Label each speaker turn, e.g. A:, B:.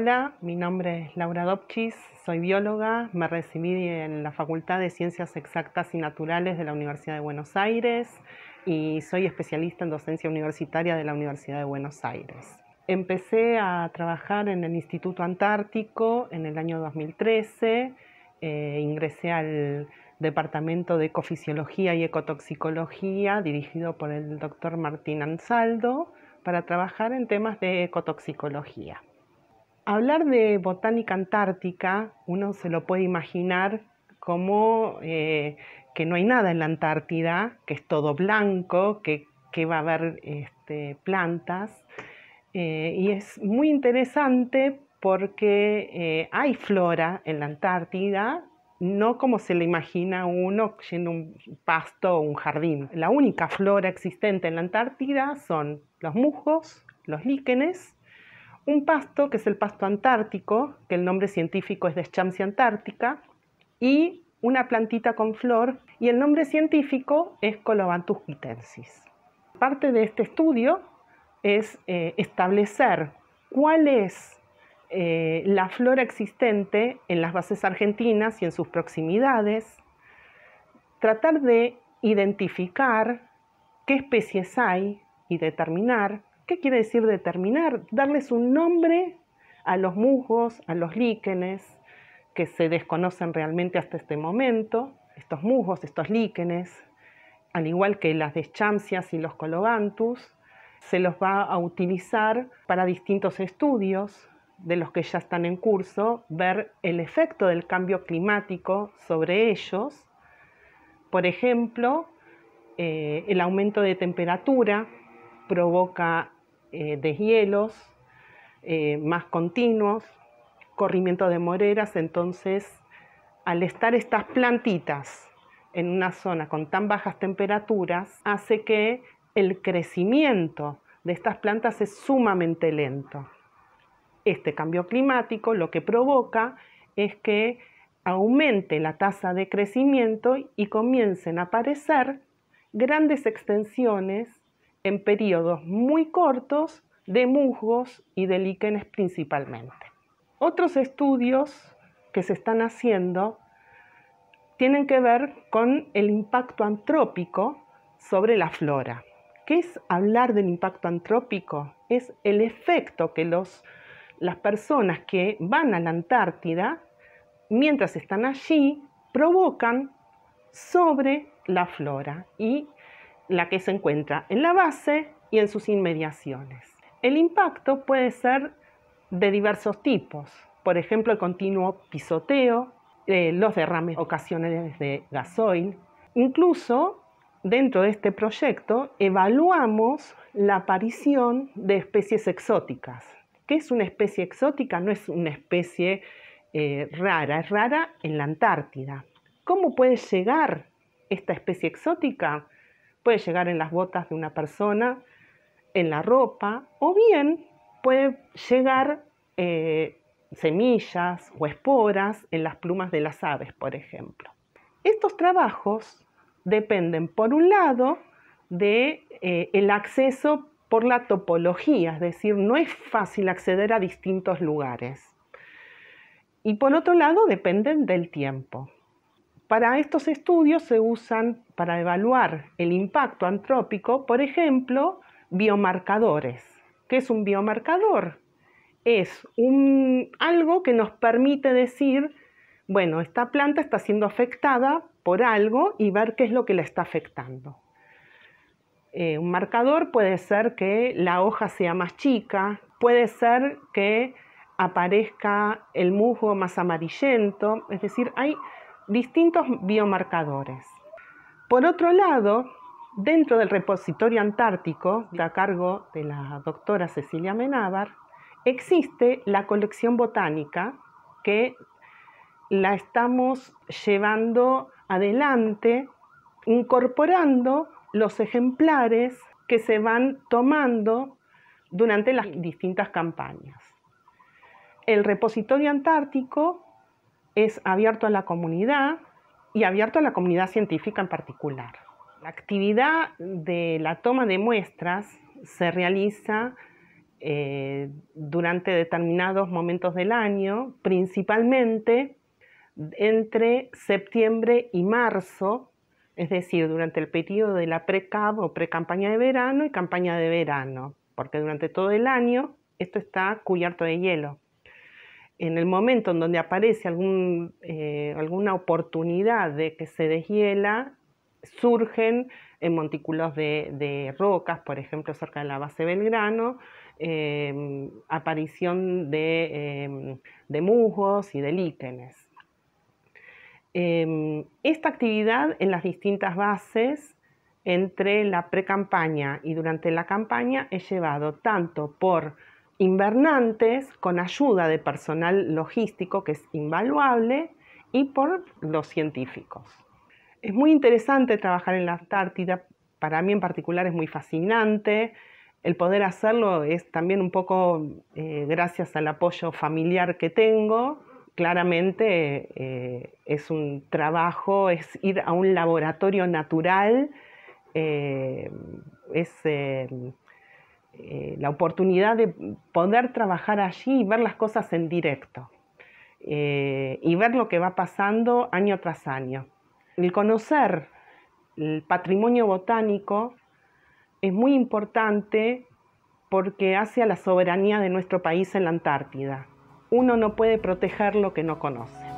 A: Hola, mi nombre es Laura Dobchis, soy bióloga, me recibí en la Facultad de Ciencias Exactas y Naturales de la Universidad de Buenos Aires y soy especialista en docencia universitaria de la Universidad de Buenos Aires. Empecé a trabajar en el Instituto Antártico en el año 2013, eh, ingresé al Departamento de Ecofisiología y Ecotoxicología dirigido por el doctor Martín Ansaldo para trabajar en temas de ecotoxicología. Hablar de botánica antártica, uno se lo puede imaginar como eh, que no hay nada en la Antártida, que es todo blanco, que, va a haber este, plantas. Eh, y es muy interesante porque eh, hay flora en la Antártida, no como se le imagina uno siendo un pasto o un jardín. La única flora existente en la Antártida son los musgos, los líquenes un pasto que es el pasto antártico, que el nombre científico es Deschampsia antártica, y una plantita con flor, y el nombre científico es Colobantus quitensis. Parte de este estudio es eh, establecer cuál es eh, la flora existente en las bases argentinas y en sus proximidades, tratar de identificar qué especies hay y determinar ¿Qué quiere decir determinar? Darles un nombre a los musgos, a los líquenes, que se desconocen realmente hasta este momento, estos musgos, estos líquenes, al igual que las deschamcias y los colobantus, se los va a utilizar para distintos estudios de los que ya están en curso, ver el efecto del cambio climático sobre ellos, por ejemplo, eh, el aumento de temperatura provoca eh, de deshielos eh, más continuos, corrimiento de moreras, entonces al estar estas plantitas en una zona con tan bajas temperaturas, hace que el crecimiento de estas plantas es sumamente lento. Este cambio climático lo que provoca es que aumente la tasa de crecimiento y comiencen a aparecer grandes extensiones en periodos muy cortos de musgos y de líquenes principalmente. Otros estudios que se están haciendo tienen que ver con el impacto antrópico sobre la flora. ¿Qué es hablar del impacto antrópico? Es el efecto que los, las personas que van a la Antártida, mientras están allí, provocan sobre la flora y la que se encuentra en la base y en sus inmediaciones. El impacto puede ser de diversos tipos, por ejemplo, el continuo pisoteo, eh, los derrames ocasionales de gasoil. Incluso dentro de este proyecto evaluamos la aparición de especies exóticas. ¿Qué es una especie exótica? No es una especie eh, rara, es rara en la Antártida. ¿Cómo puede llegar esta especie exótica? puede llegar en las botas de una persona, en la ropa, o bien puede llegar eh, semillas o esporas en las plumas de las aves, por ejemplo. Estos trabajos dependen, por un lado, del de, eh, acceso por la topología, es decir, no es fácil acceder a distintos lugares. Y por otro lado, dependen del tiempo. Para estos estudios se usan para evaluar el impacto antrópico, por ejemplo, biomarcadores. ¿Qué es un biomarcador? Es algo que nos permite decir, bueno, esta planta está siendo afectada por algo y ver qué es lo que la está afectando. Eh, un marcador puede ser que la hoja sea más chica, puede ser que aparezca el musgo más amarillento, es decir, hay distintos biomarcadores. Por otro lado, dentro del repositorio antártico, a cargo de la doctora Cecilia Menábar, existe la colección botánica que la estamos llevando adelante, incorporando los ejemplares que se van tomando durante las distintas campañas. El repositorio antártico es abierto a la comunidad y abierto a la comunidad científica en particular. La actividad de la toma de muestras se realiza eh, durante determinados momentos del año, principalmente entre septiembre y marzo, es decir, durante el periodo de la pre o pre de verano y campaña de verano, porque durante todo el año esto está cubierto de hielo en el momento en donde aparece eh, alguna oportunidad de que se deshiela, surgen en montículos de, rocas, por ejemplo, cerca de la base Belgrano, em, aparición em, de, musgos y de líquenes. Em, esta actividad en las distintas bases entre la pre-campaña y durante la campaña es llevado tanto por invernantes con ayuda de personal logístico que es invaluable y por los científicos. Es muy interesante trabajar en la Antártida, para mí en particular es muy fascinante. El poder hacerlo es también un poco eh, gracias al apoyo familiar que tengo. Claramente eh, es un trabajo, es ir a un laboratorio natural, eh, es eh, la oportunidad de poder trabajar allí y ver las cosas en directo eh, y ver lo que va pasando año tras año. El conocer el patrimonio botánico es muy importante porque hace a la soberanía de nuestro país en la Antártida. Uno no puede proteger lo que no conoce.